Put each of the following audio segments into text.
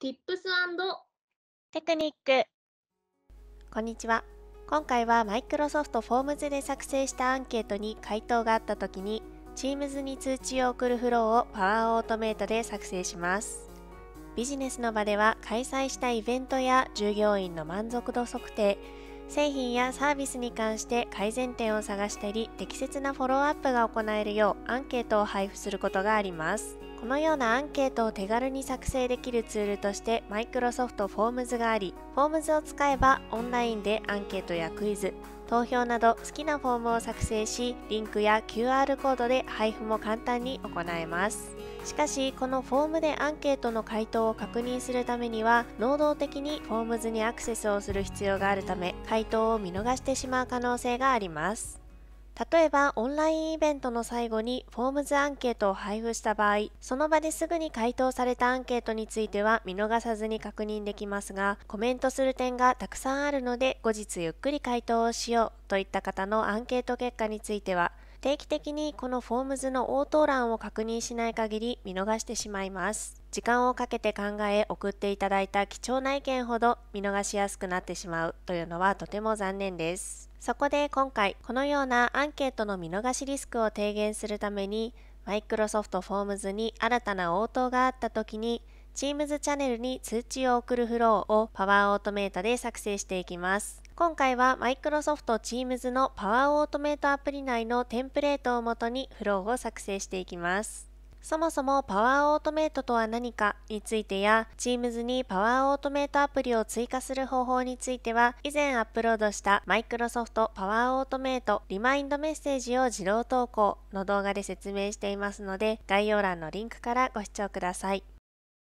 Tips& テクニックこんにちは今回は Microsoft フォームズで作成したアンケートに回答があった時に Teams に通知を送るフローをパワーオートメイトで作成しますビジネスの場では開催したイベントや従業員の満足度測定製品やサービスに関して改善点を探したり適切なフォローアップが行えるようアンケートを配布することがありますこのようなアンケートを手軽に作成できるツールとしてマイクロソフト Forms があり Forms を使えばオンラインでアンケートやクイズ投票など好きなフォームを作成しリンクや QR コードで配布も簡単に行えますしかしこのフォームでアンケートの回答を確認するためには能動的にフォームズにアクセスをする必要があるため回答を見逃してしまう可能性があります例えばオンラインイベントの最後にフォームズアンケートを配布した場合その場ですぐに回答されたアンケートについては見逃さずに確認できますがコメントする点がたくさんあるので後日ゆっくり回答をしようといった方のアンケート結果については定期的にこのフォームズの応答欄を確認しない限り見逃してしまいます。時間をかけて考え送っていただいた貴重な意見ほど見逃しやすくなってしまうというのはとても残念です。そこで今回このようなアンケートの見逃しリスクを低減するためにマイクロソフトフォームズに新たな応答があった時に Teams チャンネルに通知を送るフローをパワーオートメーターで作成していきます。今回は m i c r o s o f Teams t の Power オートメ t トアプリ内のテンプレートをもとにフローを作成していきます。そもそも Power オートメ t トとは何かについてや Teams に Power オートメ t トアプリを追加する方法については以前アップロードした Microsoft Power オートメ t トリマインドメッセージを自動投稿の動画で説明していますので概要欄のリンクからご視聴ください。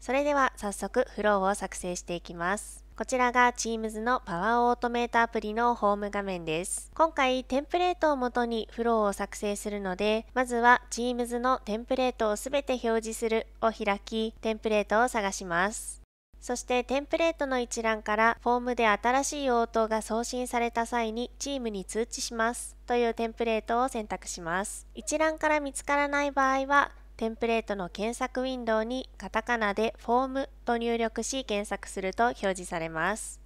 それでは早速フローを作成していきます。こちらが Teams のパワーオートメータアプリのホーム画面です。今回テンプレートを元にフローを作成するので、まずは Teams のテンプレートをすべて表示するを開き、テンプレートを探します。そしてテンプレートの一覧からフォームで新しい応答が送信された際にチームに通知しますというテンプレートを選択します。一覧から見つからない場合はテンプレートの検索ウィンドウにカタカナでフォームと入力し検索すると表示されます。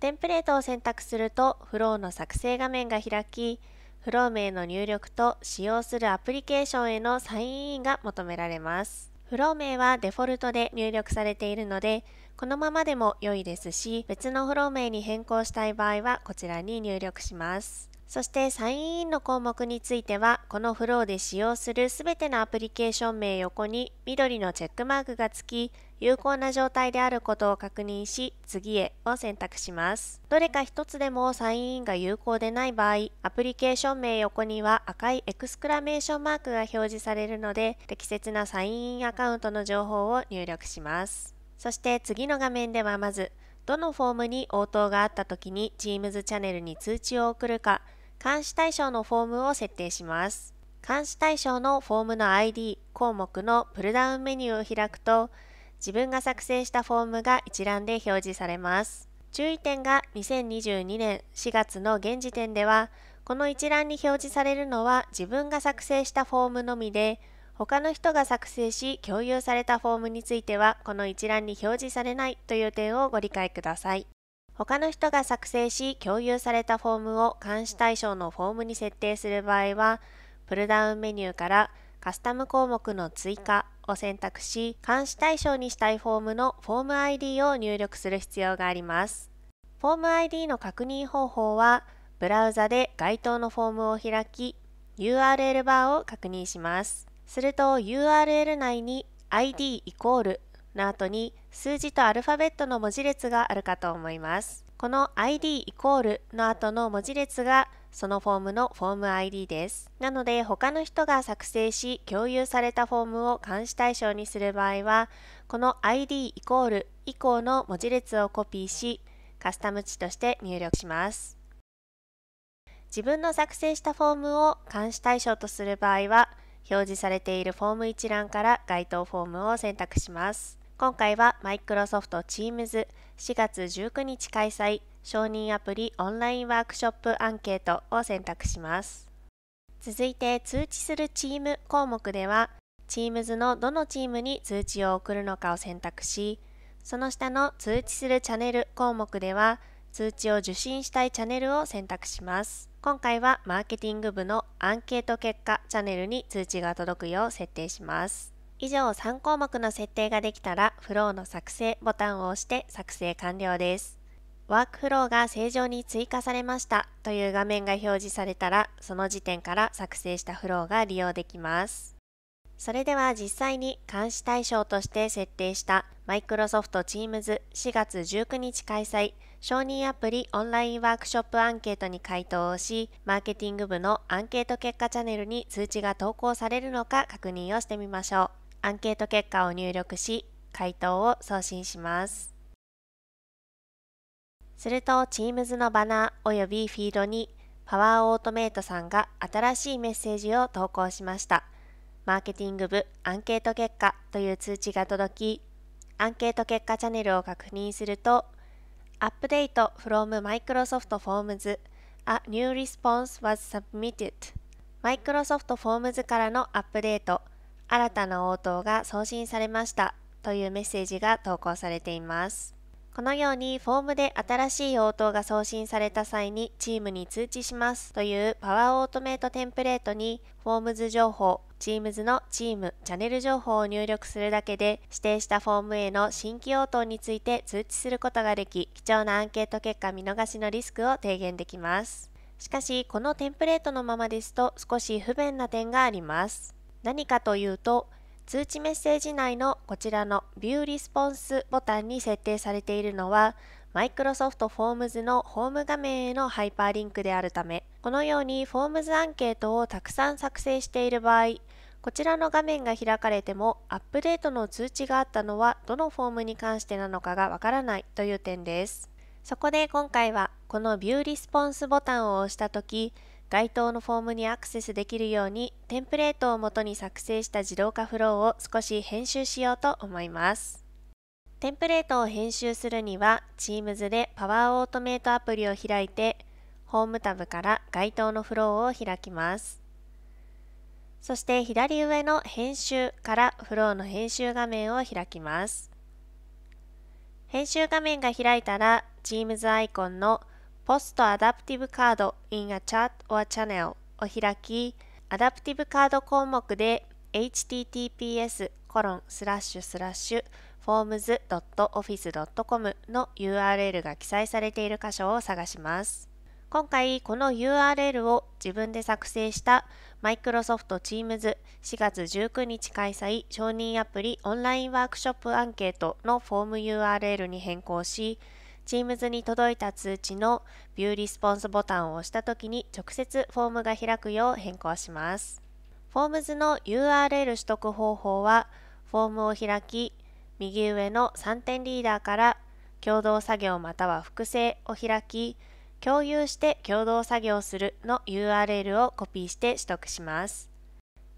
テンプレートを選択するとフローの作成画面が開き、フロー名の入力と使用するアプリケーションへのサインインが求められます。フロー名はデフォルトで入力されているので、このままでも良いですし、別のフロー名に変更したい場合はこちらに入力します。そしてサインインの項目については、このフローで使用するすべてのアプリケーション名横に緑のチェックマークがつき、有効な状態であることを確認し、次へを選択します。どれか一つでもサインインが有効でない場合、アプリケーション名横には赤いエクスクラメーションマークが表示されるので、適切なサインインアカウントの情報を入力します。そして次の画面ではまず、どのフォームに応答があった時に Teams チャンネルに通知を送るか、監視対象のフォームを設定します。監視対象のフォームの ID 項目のプルダウンメニューを開くと、自分が作成したフォームが一覧で表示されます。注意点が2022年4月の現時点では、この一覧に表示されるのは自分が作成したフォームのみで、他の人が作成し共有されたフォームについてはこの一覧に表示されないという点をご理解ください。他の人が作成し共有されたフォームを監視対象のフォームに設定する場合は、プルダウンメニューからカスタム項目の追加を選択し、監視対象にしたいフォームのフォーム ID を入力する必要があります。フォーム ID の確認方法は、ブラウザで該当のフォームを開き、URL バーを確認します。すると URL 内に ID イコールの後に数字とアルファベットの文字列があるかと思います。この ID イコールの後の文字列がそのフォームのフォーム ID です。なので他の人が作成し共有されたフォームを監視対象にする場合はこの ID イコール以降の文字列をコピーしカスタム値として入力します。自分の作成したフォームを監視対象とする場合は表示されているフォーム一覧から該当フォームを選択します。今回はマイクロソフト Teams4 月19日開催承認アプリオンラインワークショップアンケートを選択します続いて通知するチーム項目では Teams のどのチームに通知を送るのかを選択しその下の通知するチャンネル項目では通知を受信したいチャンネルを選択します今回はマーケティング部のアンケート結果チャンネルに通知が届くよう設定します以上3項目の設定ができたらフローの作成ボタンを押して作成完了です。ワークフローが正常に追加されましたという画面が表示されたらその時点から作成したフローが利用できます。それでは実際に監視対象として設定した Microsoft Teams 4月19日開催承認アプリオンラインワークショップアンケートに回答をしマーケティング部のアンケート結果チャンネルに通知が投稿されるのか確認をしてみましょう。アンケート結果を入力し、回答を送信します。すると Teams のバナーおよびフィードにパワーオートメイトさんが新しいメッセージを投稿しました。マーケティング部アンケート結果という通知が届き、アンケート結果チャンネルを確認すると、アップデート from Microsoft Forms A new response was submitted Microsoft Forms からのアップデート新たな応答が送信されましたというメッセージが投稿されています。このようにフォームで新しい応答が送信された際にチームに通知しますというパワーオートメイトテンプレートにフォームズ情報、チームズのチーム、チャンネル情報を入力するだけで指定したフォームへの新規応答について通知することができ貴重なアンケート結果見逃しのリスクを低減できます。しかしこのテンプレートのままですと少し不便な点があります。何かというと通知メッセージ内のこちらのビューリスポンスボタンに設定されているのは Microsoft Forms のホーム画面へのハイパーリンクであるためこのように Forms アンケートをたくさん作成している場合こちらの画面が開かれてもアップデートの通知があったのはどのフォームに関してなのかがわからないという点ですそこで今回はこのビューリスポンスボタンを押した時該当のフォームにアクセスできるようにテンプレートをもとに作成した自動化フローを少し編集しようと思います。テンプレートを編集するには Teams で Power Automate アプリを開いてホームタブから該当のフローを開きます。そして左上の編集からフローの編集画面を開きます。編集画面が開いたら Teams アイコンのポストアダプティブカード in a Chat or Channel を開き、アダプティブカード項目で https コロンスラッシュスラッシュ forms.office.com の URL が記載されている箇所を探します。今回この URL を自分で作成した Microsoft Teams 4月19日開催承認アプリオンラインワークショップアンケートのフォーム URL に変更し Teams に届いた通知の View Response ボタンを押した時に直接フォームが開くよう変更します。Forms の URL 取得方法は、フォームを開き、右上の3点リーダーから共同作業または複製を開き、共有して共同作業するの URL をコピーして取得します。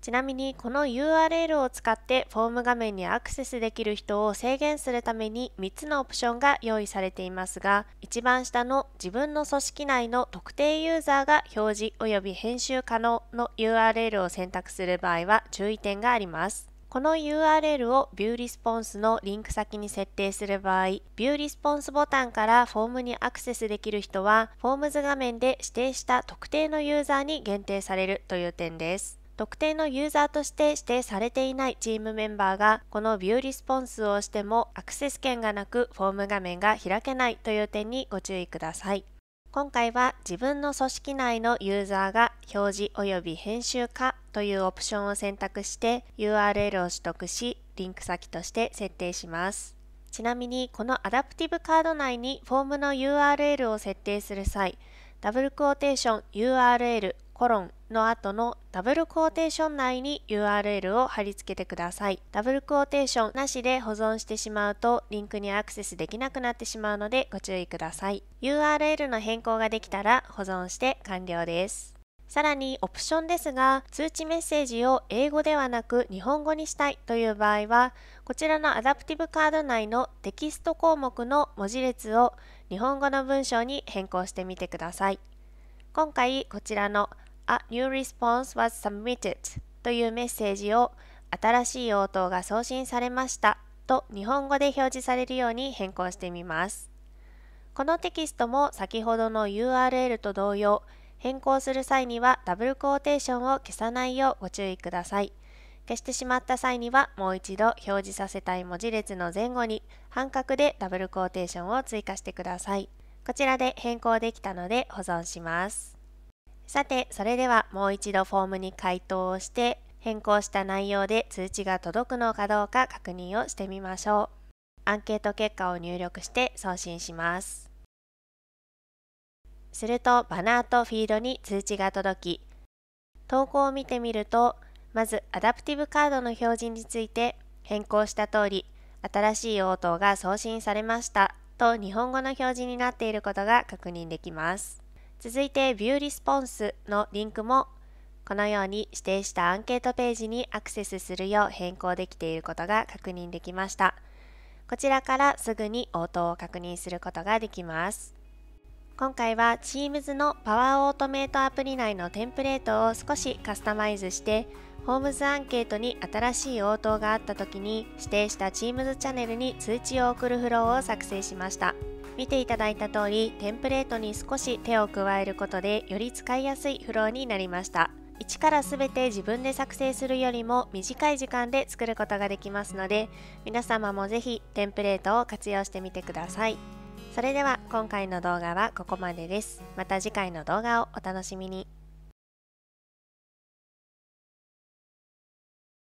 ちなみにこの URL を使ってフォーム画面にアクセスできる人を制限するために3つのオプションが用意されていますが一番下の自分の組織内の特定ユーザーが表示及び編集可能の URL を選択する場合は注意点があります。この URL をビューリスポンスのリンク先に設定する場合、ビューリスポンスボタンからフォームにアクセスできる人は、フォームズ画面で指定した特定のユーザーに限定されるという点です。特定のユーザーとして指定されていないチームメンバーがこのビューリスポンスをしてもアクセス権がなくフォーム画面が開けないという点にご注意ください。今回は自分の組織内のユーザーが表示及び編集化というオプションを選択して URL を取得しリンク先として設定します。ちなみにこのアダプティブカード内にフォームの URL を設定する際ダブルクオーテーション URL コロンの後のダブルクォーテーション内に URL を貼り付けてください。ダブルクォーテーションなしで保存してしまうとリンクにアクセスできなくなってしまうのでご注意ください。URL の変更ができたら保存して完了です。さらにオプションですが通知メッセージを英語ではなく日本語にしたいという場合はこちらのアダプティブカード内のテキスト項目の文字列を日本語の文章に変更してみてください。今回こちらの A new response was submitted というメッセージを新しい応答が送信されましたと日本語で表示されるように変更してみます。このテキストも先ほどの URL と同様、変更する際にはダブルクォーテーションを消さないようご注意ください。消してしまった際にはもう一度表示させたい文字列の前後に半角でダブルクォーテーションを追加してください。こちらで変更できたので保存します。さて、それではもう一度フォームに回答をして、変更した内容で通知が届くのかどうか確認をしてみましょう。アンケート結果を入力して送信します。するとバナーとフィードに通知が届き、投稿を見てみると、まずアダプティブカードの表示について変更した通り、新しい応答が送信されましたと日本語の表示になっていることが確認できます。続いてビューリスポンスのリンクもこのように指定したアンケートページにアクセスするよう変更できていることが確認できました。こちらからすぐに応答を確認することができます。今回は Teams のパワーオートメイトアプリ内のテンプレートを少しカスタマイズしてホームズアンケートに新しい応答があった時に指定した Teams チャンネルに通知を送るフローを作成しました。見ていただいた通りテンプレートに少し手を加えることでより使いやすいフローになりました一から全て自分で作成するよりも短い時間で作ることができますので皆様も是非テンプレートを活用してみてくださいそれでは今回の動画はここまでですまた次回の動画をお楽しみに